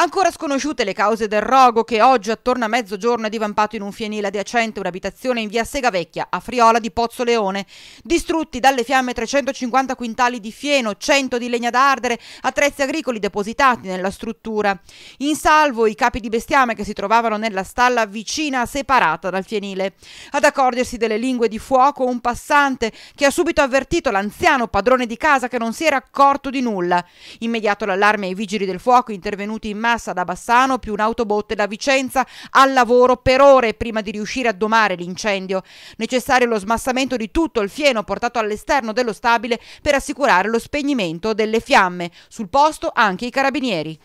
Ancora sconosciute le cause del rogo che oggi attorno a mezzogiorno è divampato in un fienile adiacente un'abitazione in via Segavecchia a Friola di Pozzo Leone. Distrutti dalle fiamme 350 quintali di fieno, 100 di legna d'ardere, attrezzi agricoli depositati nella struttura. In salvo i capi di bestiame che si trovavano nella stalla vicina separata dal fienile. Ad accorgersi delle lingue di fuoco un passante che ha subito avvertito l'anziano padrone di casa che non si era accorto di nulla. Immediato l'allarme ai vigili del fuoco intervenuti in mano Massa da Bassano più un'autobotte da Vicenza al lavoro per ore prima di riuscire a domare l'incendio. Necessario lo smassamento di tutto il fieno portato all'esterno dello stabile per assicurare lo spegnimento delle fiamme. Sul posto anche i carabinieri.